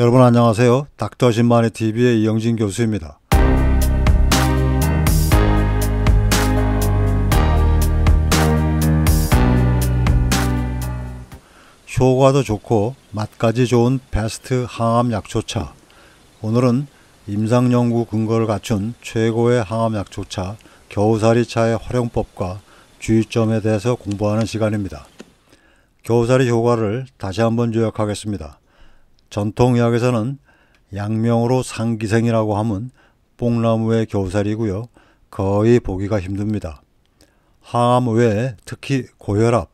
여러분 안녕하세요. 닥터 신만의 TV의 이영진 교수입니다. 효과도 좋고 맛까지 좋은 베스트 항암 약초차. 오늘은 임상 연구 근거를 갖춘 최고의 항암 약초차 겨우살이차의 활용법과 주의점에 대해서 공부하는 시간입니다. 겨우살이 효과를 다시 한번 요약하겠습니다. 전통의학에서는 양명으로 상기생이라고 함은 뽕나무의 겨우살이고요. 거의 보기가 힘듭니다. 항암 외에 특히 고혈압,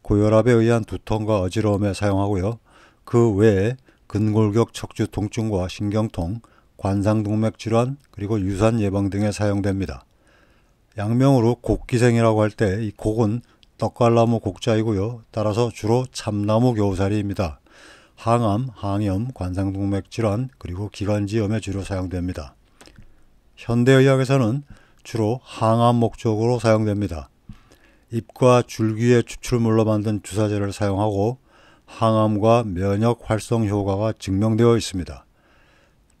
고혈압에 의한 두통과 어지러움에 사용하고요. 그 외에 근골격 척추 통증과 신경통, 관상동맥 질환, 그리고 유산 예방 등에 사용됩니다. 양명으로 곡기생이라고 할 때 이 곡은 떡갈나무 곡자이고요. 따라서 주로 참나무 겨우살이입니다. 항암, 항염, 관상동맥 질환, 그리고 기관지염에 주로 사용됩니다. 현대의학에서는 주로 항암 목적으로 사용됩니다. 입과 줄기의 추출물로 만든 주사제를 사용하고 항암과 면역 활성 효과가 증명되어 있습니다.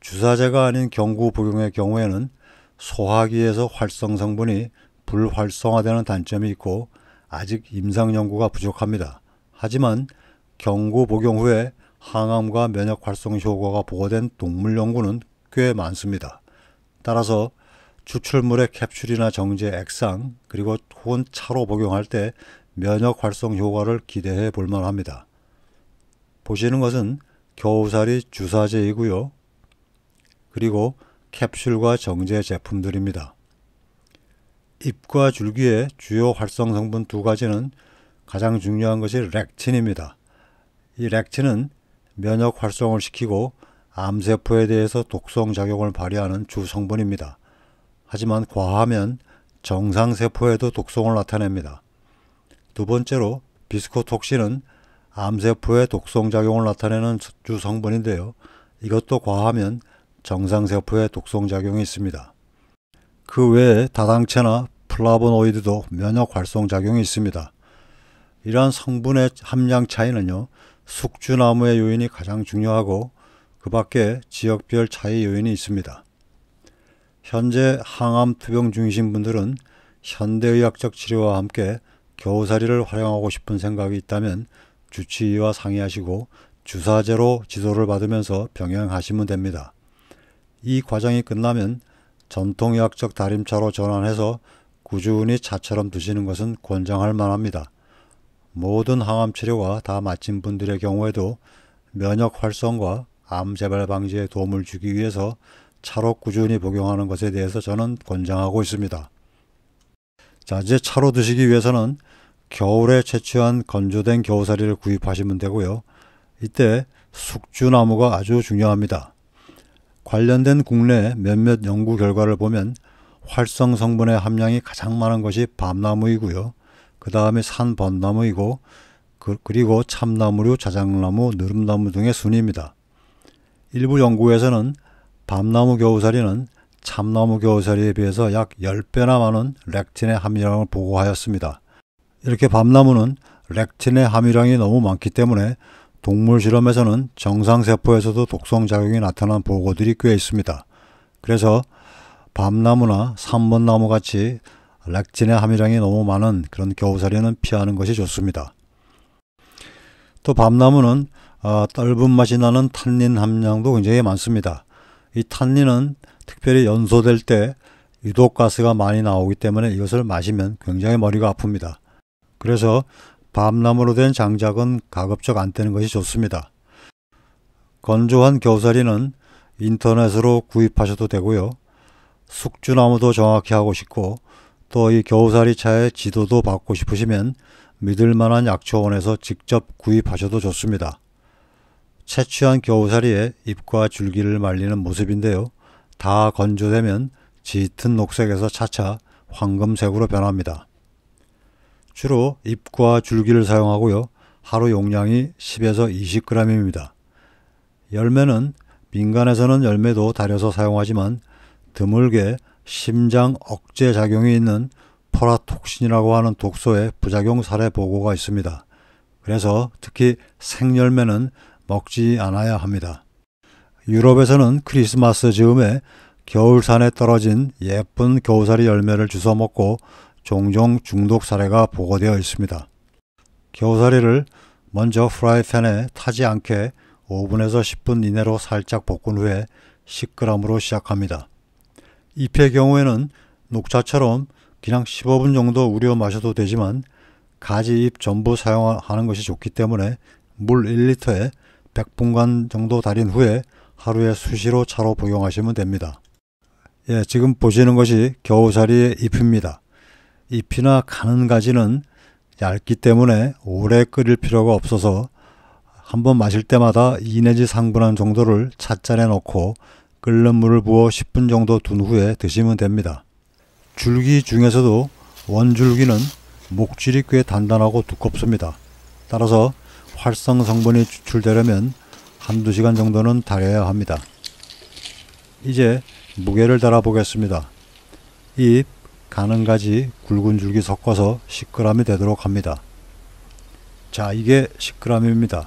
주사제가 아닌 경구 복용의 경우에는 소화기에서 활성 성분이 불활성화되는 단점이 있고 아직 임상 연구가 부족합니다. 하지만 경구 복용 후에 항암과 면역 활성 효과가 보고된 동물 연구는 꽤 많습니다. 따라서 추출물의 캡슐이나 정제 액상 그리고 혹은 차로 복용할 때 면역 활성 효과를 기대해 볼 만합니다. 보시는 것은 겨우살이 주사제이고요. 그리고 캡슐과 정제 제품들입니다. 잎과 줄기의 주요 활성 성분 두 가지는 가장 중요한 것이 렉틴입니다. 이 렉틴은 면역 활성을 시키고 암세포에 대해서 독성 작용을 발휘하는 주성분입니다. 하지만 과하면 정상세포에도 독성을 나타냅니다. 두 번째로 비스코톡신은 암세포의 독성 작용을 나타내는 주성분인데요. 이것도 과하면 정상세포의 독성 작용이 있습니다. 그 외에 다당체나 플라보노이드도 면역 활성 작용이 있습니다. 이러한 성분의 함량 차이는요. 숙주나무의 요인이 가장 중요하고 그 밖에 지역별 차이 요인이 있습니다. 현재 항암 투병 중이신 분들은 현대의학적 치료와 함께 겨우살이를 활용하고 싶은 생각이 있다면 주치의와 상의하시고 주사제로 지도를 받으면서 병행하시면 됩니다. 이 과정이 끝나면 전통의학적 다림차로 전환해서 꾸준히 차처럼 드시는 것은 권장할 만합니다. 모든 항암 치료가 다 마친 분들의 경우에도 면역 활성과 암 재발 방지에 도움을 주기 위해서 차로 꾸준히 복용하는 것에 대해서 저는 권장하고 있습니다. 자, 이제 차로 드시기 위해서는 겨울에 채취한 건조된 겨우사리를 구입하시면 되고요. 이때 숙주나무가 아주 중요합니다. 관련된 국내 몇몇 연구 결과를 보면 활성 성분의 함량이 가장 많은 것이 밤나무이고요. 그 다음에 산번나무이고 그, 리고 참나무류, 자작나무, 느름나무 등의 순입니다. 일부 연구에서는 밤나무 겨우살이는 참나무 겨우살이에 비해서 약 10배나 많은 렉틴의 함유량을 보고하였습니다. 이렇게 밤나무는 렉틴의 함유량이 너무 많기 때문에 동물 실험에서는 정상세포에서도 독성작용이 나타난 보고들이 꽤 있습니다. 그래서 밤나무나 삼번나무 같이 렉틴의 함유량이 너무 많은 그런 겨우사리는 피하는 것이 좋습니다. 또 밤나무는 아, 떫은 맛이 나는 탄닌 함량도 굉장히 많습니다. 이 탄닌은 특별히 연소될 때 유독 가스가 많이 나오기 때문에 이것을 마시면 굉장히 머리가 아픕니다. 그래서 밤나무로 된 장작은 가급적 안 떼는 것이 좋습니다. 건조한 겨우사리는 인터넷으로 구입하셔도 되고요. 숙주나무도 정확히 하고 싶고 또이 겨우살이 차의 지도도 받고 싶으시면 믿을만한 약초원에서 직접 구입하셔도 좋습니다. 채취한 겨우살이에 잎과 줄기를 말리는 모습인데요. 다 건조되면 짙은 녹색에서 차차 황금색으로 변합니다. 주로 잎과 줄기를 사용하고요. 하루 용량이 10에서 20g입니다. 열매는 민간에서는 열매도 다려서 사용하지만 드물게 심장 억제 작용이 있는 포라톡신이라고 하는 독소의 부작용 사례 보고가 있습니다. 그래서 특히 생열매는 먹지 않아야 합니다. 유럽에서는 크리스마스 즈음에 겨울산에 떨어진 예쁜 겨우살이 열매를 주워 먹고 종종 중독 사례가 보고되어 있습니다. 겨우살이를 먼저 프라이팬에 타지 않게 5분에서 10분 이내로 살짝 볶은 후에 10g으로 시작합니다. 잎의 경우에는 녹차처럼 그냥 15분 정도 우려 마셔도 되지만 가지 잎 전부 사용하는 것이 좋기 때문에 물 1리터에 100분간 정도 달인 후에 하루에 수시로 차로 복용하시면 됩니다. 예, 지금 보시는 것이 겨우살이의 잎입니다. 잎이나 가는 가지는 얇기 때문에 오래 끓일 필요가 없어서 한번 마실 때마다 2 내지 3분한 정도를 찻잔에 넣고 끓는 물을 부어 10분 정도 둔 후에 드시면 됩니다. 줄기 중에서도 원줄기는 목질이 꽤 단단하고 두껍습니다. 따라서 활성 성분이 추출되려면 한두 시간 정도는 달여야 합니다. 이제 무게를 달아 보겠습니다. 잎, 가는가지, 굵은 줄기 섞어서 10g이 되도록 합니다. 자, 이게 10g입니다.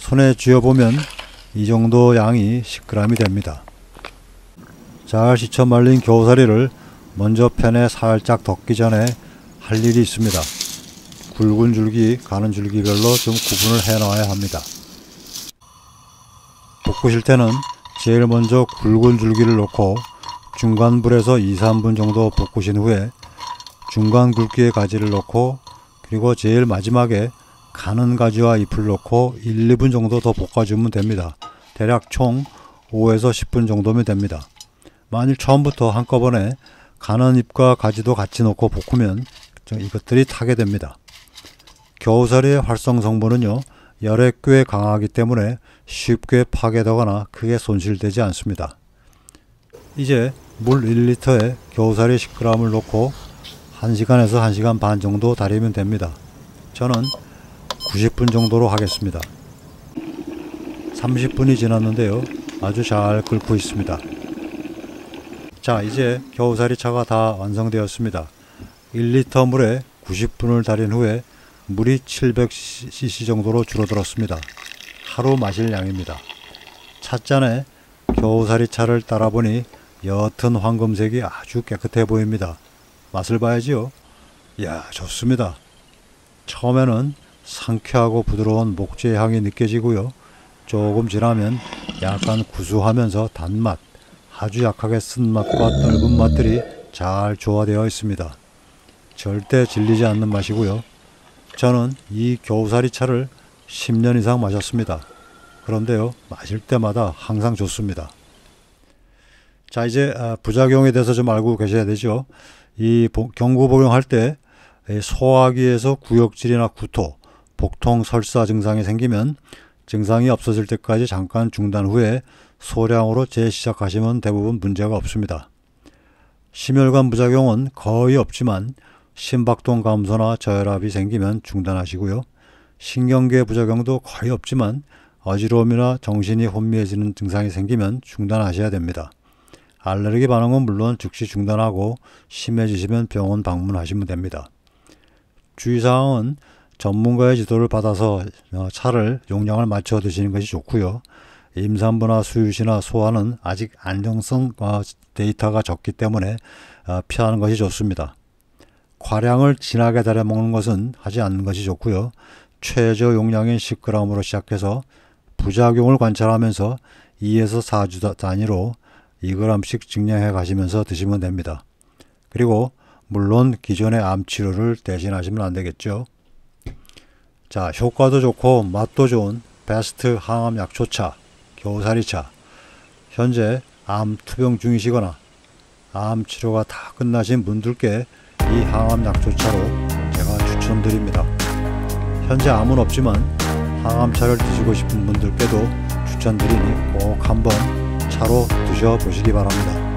손에 쥐어보면 이 정도 양이 10g이 됩니다. 잘 씻어 말린 겨우사리를 먼저 팬에 살짝 덮기 전에 할 일이 있습니다. 굵은 줄기, 가는 줄기별로 좀 구분을 해 놔야 합니다. 볶으실 때는 제일 먼저 굵은 줄기를 넣고 중간 불에서 2, 3분 정도 볶으신 후에 중간 굵기의 가지를 넣고 그리고 제일 마지막에 가는 가지와 잎을 넣고 1, 2분 정도 더 볶아주면 됩니다. 대략 총 5에서 10분 정도면 됩니다. 만일 처음부터 한꺼번에 가는 잎과 가지도 같이 넣고 볶으면 이것들이 타게 됩니다. 겨우살이의 활성 성분은요, 열에 꽤 강하기 때문에 쉽게 파괴되거나 크게 손실되지 않습니다. 이제 물 1리터에 겨우살이 10g을 넣고 1시간에서 1시간 반 정도 달이면 됩니다. 저는 90분 정도로 하겠습니다. 30분이 지났는데요. 아주 잘긁고 있습니다. 자 이제 겨우살이 차가 다 완성되었습니다. 1리터 물에 90분을 달인 후에 물이 700cc 정도로 줄어들었습니다. 하루 마실 양입니다. 찻잔에 겨우살이 차를 따라 보니 옅은 황금색이 아주 깨끗해 보입니다. 맛을 봐야지요. 이야 좋습니다. 처음에는 상쾌하고 부드러운 목재 향이 느껴지고요. 조금 지나면 약간 구수하면서 단맛, 아주 약하게 쓴맛과 넓은 맛들이 잘 조화되어 있습니다. 절대 질리지 않는 맛이고요. 저는 이겨우사리 차를 10년 이상 마셨습니다. 그런데요, 마실 때마다 항상 좋습니다. 자, 이제 아, 부작용에 대해서 좀 알고 계셔야 되죠. 이 경구 복용할 때 소화기에서 구역질이나 구토, 복통, 설사 증상이 생기면 증상이 없어질 때까지 잠깐 중단 후에 소량으로 재시작하시면 대부분 문제가 없습니다. 심혈관 부작용은 거의 없지만 심박동 감소나 저혈압이 생기면 중단하시고요. 신경계 부작용도 거의 없지만 어지러움이나 정신이 혼미해지는 증상이 생기면 중단하셔야 됩니다. 알레르기 반응은 물론 즉시 중단하고 심해지시면 병원 방문하시면 됩니다. 주의사항은 전문가의 지도를 받아서 어, 차를 용량을 맞춰 드시는 것이 좋고요. 임산부나 수유시나 소아는 아직 안정성 어, 데이터가 적기 때문에 어, 피하는 것이 좋습니다. 과량을 진하게 달여 먹는 것은 하지 않는 것이 좋고요. 최저 용량인 10g으로 시작해서 부작용을 관찰하면서 2에서 4주 단위로 2g씩 증량해 가시면서 드시면 됩니다. 그리고 물론 기존의 암 치료를 대신하시면 안 되겠죠. 자, 효과도 좋고 맛도 좋은 베스트 항암 약초차, 교사리차 현재 암 투병 중이시거나 암 치료가 다 끝나신 분들께 이 항암 약초차로 제가 추천드립니다. 현재 암은 없지만 항암차를 드시고 싶은 분들께도 추천드리니 꼭 한번 차로 드셔보시기 바랍니다.